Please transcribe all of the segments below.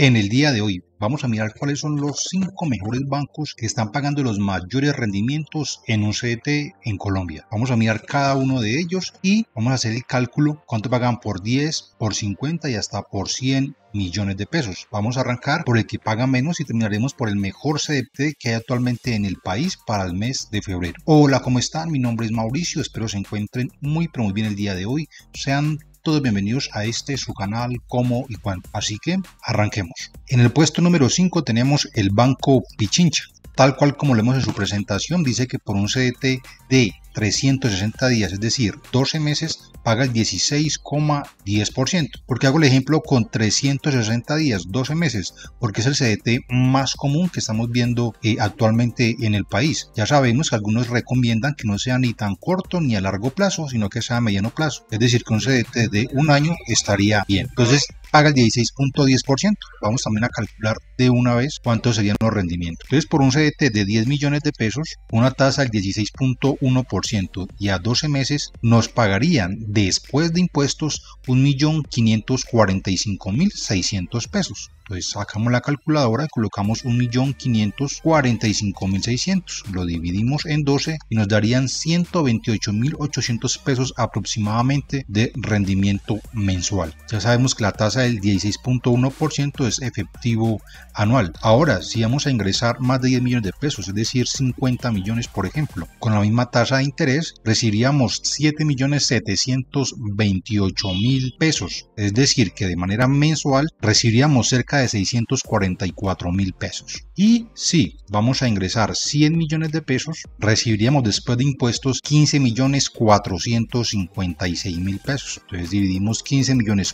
En el día de hoy vamos a mirar cuáles son los cinco mejores bancos que están pagando los mayores rendimientos en un CDT en Colombia. Vamos a mirar cada uno de ellos y vamos a hacer el cálculo cuánto pagan por 10, por 50 y hasta por 100 millones de pesos. Vamos a arrancar por el que paga menos y terminaremos por el mejor CDT que hay actualmente en el país para el mes de febrero. Hola, ¿cómo están? Mi nombre es Mauricio, espero se encuentren muy pero muy bien el día de hoy. Sean todos bienvenidos a este su canal Cómo y Cuándo. Así que arranquemos. En el puesto número 5 tenemos el Banco Pichincha. Tal cual como leemos en su presentación, dice que por un CDT de 360 días, es decir, 12 meses, paga el 16,10%. ¿Por hago el ejemplo con 360 días, 12 meses? Porque es el CDT más común que estamos viendo eh, actualmente en el país. Ya sabemos que algunos recomiendan que no sea ni tan corto ni a largo plazo, sino que sea a mediano plazo. Es decir, que un CDT de un año estaría bien. Entonces, paga el 16.10%. Vamos también a calcular de una vez cuánto serían los rendimientos. Entonces, por un CDT de 10 millones de pesos, una tasa del 16.1% y a 12 meses nos pagarían después de impuestos 1.545.600 pesos. Entonces sacamos la calculadora y colocamos 1.545.600. Lo dividimos en 12 y nos darían 128.800 pesos aproximadamente de rendimiento mensual. Ya sabemos que la tasa el 16.1% es efectivo anual. Ahora, si vamos a ingresar más de 10 millones de pesos, es decir, 50 millones por ejemplo, con la misma tasa de interés recibiríamos 7.728.000 pesos, es decir, que de manera mensual recibiríamos cerca de 644.000 pesos. Y si vamos a ingresar 100 millones de pesos, recibiríamos después de impuestos 15.456.000 pesos. Entonces dividimos 15 millones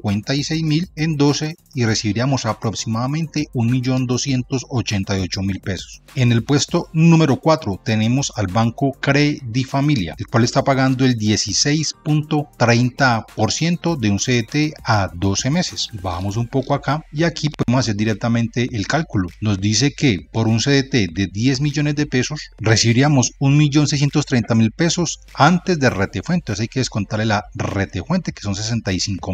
56 mil en 12 y recibiríamos aproximadamente 1.288.000 pesos. En el puesto número 4 tenemos al banco credifamilia Familia, el cual está pagando el 16.30% de un CDT a 12 meses. Vamos un poco acá y aquí podemos hacer directamente el cálculo. Nos dice que por un CDT de 10 millones de pesos recibiríamos 1.630.000 pesos antes de retefuente. Entonces hay que descontarle la retefuente que son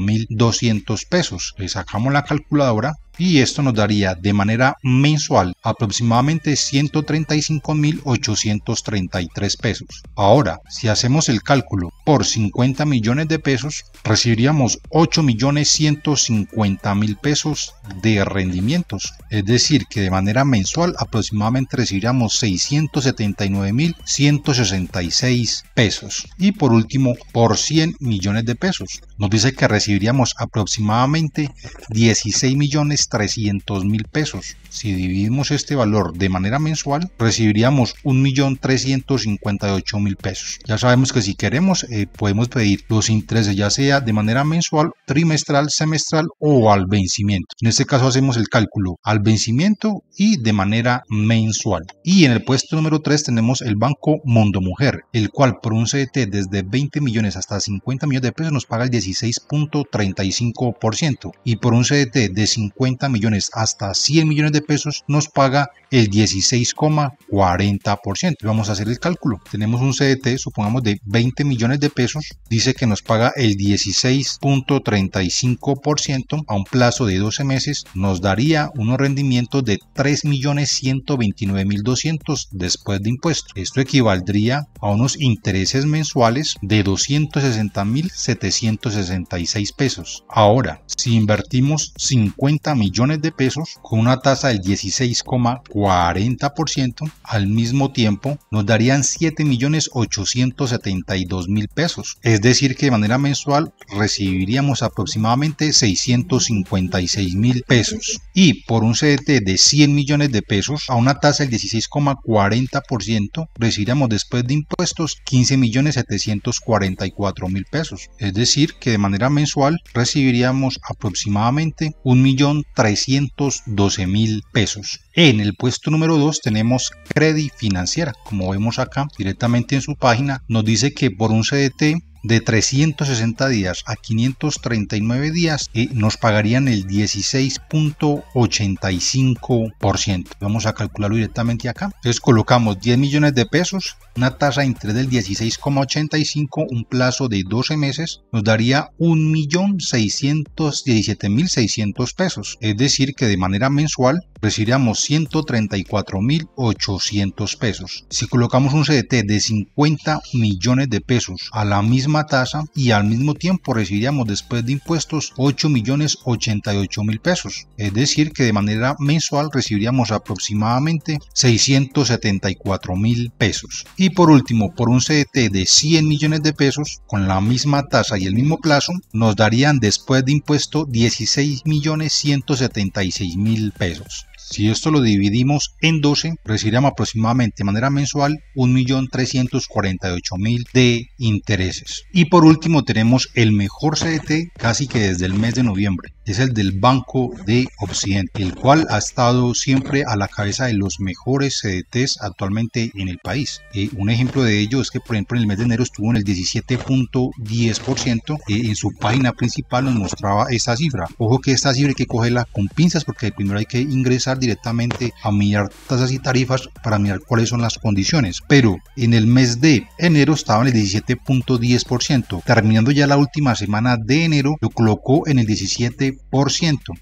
mil dólares 200 pesos. Le sacamos la calculadora y esto nos daría de manera mensual aproximadamente 135.833 pesos. Ahora, si hacemos el cálculo por 50 millones de pesos, recibiríamos 8.150.000 pesos de rendimientos, es decir, que de manera mensual aproximadamente recibiríamos 679.166 pesos. Y por último, por 100 millones de pesos, nos dice que recibiríamos aproximadamente 16 millones 300 mil pesos. Si dividimos este valor de manera mensual, recibiríamos 1.358.000 pesos. Ya sabemos que si queremos, eh, podemos pedir los intereses ya sea de manera mensual, trimestral, semestral o al vencimiento. En este caso hacemos el cálculo al vencimiento y de manera mensual. Y en el puesto número 3 tenemos el banco Mondo Mujer, el cual por un CDT desde 20 millones hasta 50 millones de pesos nos paga el 16.35% y por un CDT de 50 millones hasta 100 millones de pesos, nos paga el 16,40%. Vamos a hacer el cálculo. Tenemos un CDT, supongamos, de 20 millones de pesos. Dice que nos paga el 16.35% a un plazo de 12 meses. Nos daría unos rendimientos de 3 millones 129 mil 200 después de impuestos. Esto equivaldría a unos intereses mensuales de 260 mil 766 pesos. Ahora, si invertimos 50 millones de pesos con una tasa del 16,40%, al mismo tiempo nos darían 7 millones 872 mil pesos, es decir que de manera mensual recibiríamos aproximadamente 656 mil pesos y por un CDT de 100 millones de pesos a una tasa del 16,40% recibiríamos después de impuestos 15 millones 744 mil pesos, es decir que de manera mensual recibiríamos aproximadamente 1 millón 312 mil pesos. En el puesto número 2 tenemos Credit Financiera. Como vemos acá, directamente en su página nos dice que por un CDT de 360 días a 539 días y eh, nos pagarían el 16.85%. Vamos a calcularlo directamente acá. Entonces colocamos 10 millones de pesos, una tasa entre del 16,85, un plazo de 12 meses, nos daría 1.617.600 pesos. Es decir, que de manera mensual recibiríamos 134.800 pesos. Si colocamos un CDT de 50 millones de pesos a la misma tasa y al mismo tiempo recibiríamos después de impuestos 8.088.000 pesos, es decir que de manera mensual recibiríamos aproximadamente 674.000 pesos. Y por último, por un CDT de 100 millones de pesos con la misma tasa y el mismo plazo, nos darían después de impuesto 16.176.000 pesos. Si esto lo dividimos en 12, recibiríamos pues aproximadamente de manera mensual 1.348.000 de intereses. Y por último tenemos el mejor CDT casi que desde el mes de noviembre es el del Banco de Occidente, el cual ha estado siempre a la cabeza de los mejores CDTs actualmente en el país. Eh, un ejemplo de ello es que, por ejemplo, en el mes de enero estuvo en el 17.10%. Eh, en su página principal nos mostraba esta cifra. Ojo que esta cifra hay que cogerla con pinzas porque primero hay que ingresar directamente a mirar tasas y tarifas para mirar cuáles son las condiciones. Pero en el mes de enero estaba en el 17.10%. Terminando ya la última semana de enero, lo colocó en el 17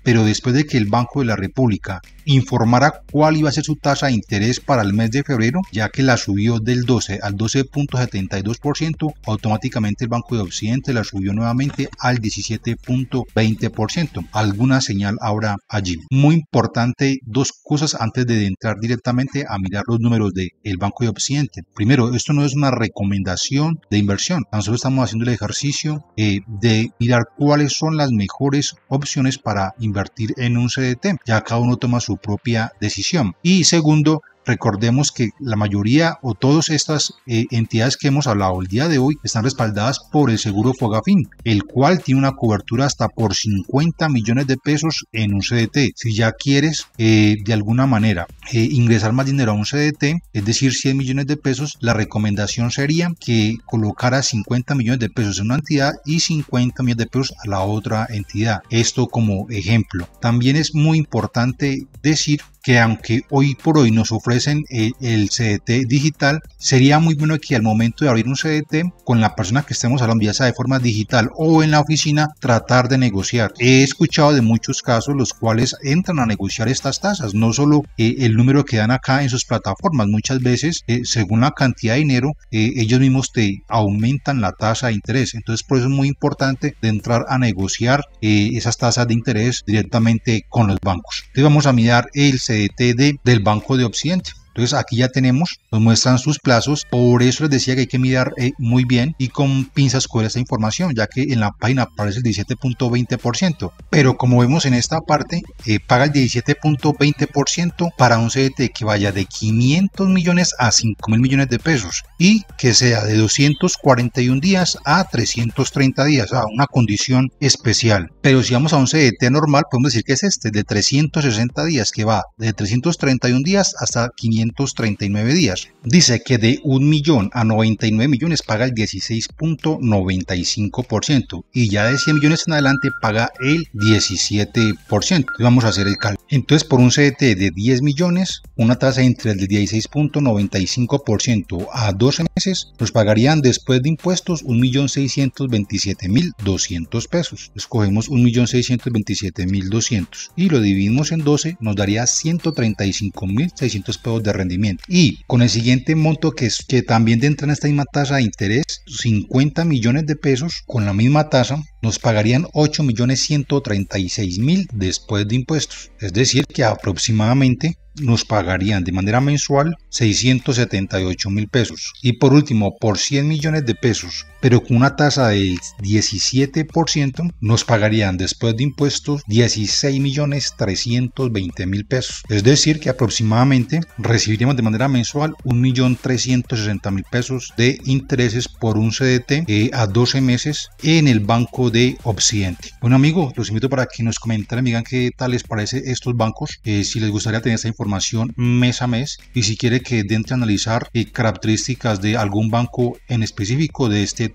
pero después de que el Banco de la República informara cuál iba a ser su tasa de interés para el mes de febrero, ya que la subió del 12 al 12.72%, automáticamente el Banco de Occidente la subió nuevamente al 17.20%. Alguna señal ahora allí. Muy importante dos cosas antes de entrar directamente a mirar los números del Banco de Occidente. Primero, esto no es una recomendación de inversión. Nosotros estamos haciendo el ejercicio eh, de mirar cuáles son las mejores opciones opciones para invertir en un CDT. Ya cada uno toma su propia decisión. Y segundo, Recordemos que la mayoría o todas estas eh, entidades que hemos hablado el día de hoy están respaldadas por el seguro Fogafin, el cual tiene una cobertura hasta por 50 millones de pesos en un CDT. Si ya quieres eh, de alguna manera eh, ingresar más dinero a un CDT, es decir, 100 millones de pesos, la recomendación sería que colocara 50 millones de pesos en una entidad y 50 millones de pesos a la otra entidad. Esto como ejemplo. También es muy importante decir que aunque hoy por hoy nos ofrecen el, CDT digital, sería muy bueno que al momento de abrir un CDT con la persona que estemos hablando, ya sea de forma digital o en la oficina, tratar de negociar. He escuchado de muchos casos los cuales entran a negociar estas tasas, no solo eh, el número que dan acá en sus plataformas, muchas veces eh, según la cantidad de dinero, eh, ellos mismos te aumentan la tasa de interés. Entonces por eso es muy importante de entrar a negociar esas tasas de interés directamente con los bancos. Entonces vamos a mirar el CDT del Banco de Occidente. Entonces aquí ya tenemos, nos muestran sus plazos, por eso les decía que hay que mirar eh, muy bien y con pinzas coger esta información, ya que en la página aparece el 17.20%, pero como vemos en esta parte, eh, paga el 17.20% para un CDT que vaya de 500 millones a 5 mil millones de pesos y que sea de 241 días a 330 días, a una condición especial. Pero si vamos a un CDT normal, podemos decir que es este, de 360 días, que va de 331 días hasta 500 239 días. Dice que de 1 millón a 99 millones paga el 16.95% y ya de 100 millones en adelante paga el 17%. Vamos a hacer el cálculo. Entonces por un CDT de 10 millones, una tasa entre el 16.95% a 12 meses, nos pagarían después de impuestos millón 200 pesos. Escogemos millón 1.627.200 y lo dividimos en 12, nos daría 135.600 pesos de rendimiento. Y con el siguiente monto que, es, que también dentro en esta misma tasa de interés, 50 millones de pesos con la misma tasa, nos pagarían 8 millones 136 mil después de impuestos. Es decir, que aproximadamente nos pagarían de manera mensual 678 mil pesos. Y por último, por 100 millones de pesos pero con una tasa del 17% nos pagarían después de impuestos 16 millones 320 mil pesos. Es decir, que aproximadamente recibiríamos de manera mensual 1.360.000 pesos de intereses por un CDT eh, a 12 meses en el Banco de Occidente. Bueno, amigo, los invito para que nos comenten, digan qué tal les parece estos bancos, eh, si les gustaría tener esta información mes a mes y si quiere que dentro analizar eh, características de algún banco en específico de este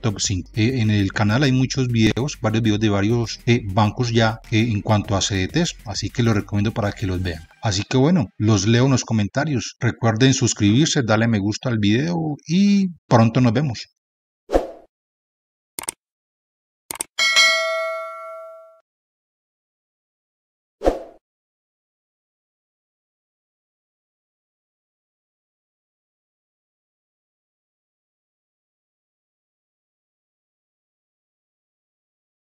eh, en el canal hay muchos videos, varios videos de varios eh, bancos ya eh, en cuanto a CDTs, así que los recomiendo para que los vean. Así que bueno, los leo en los comentarios. Recuerden suscribirse, darle me gusta al video y pronto nos vemos.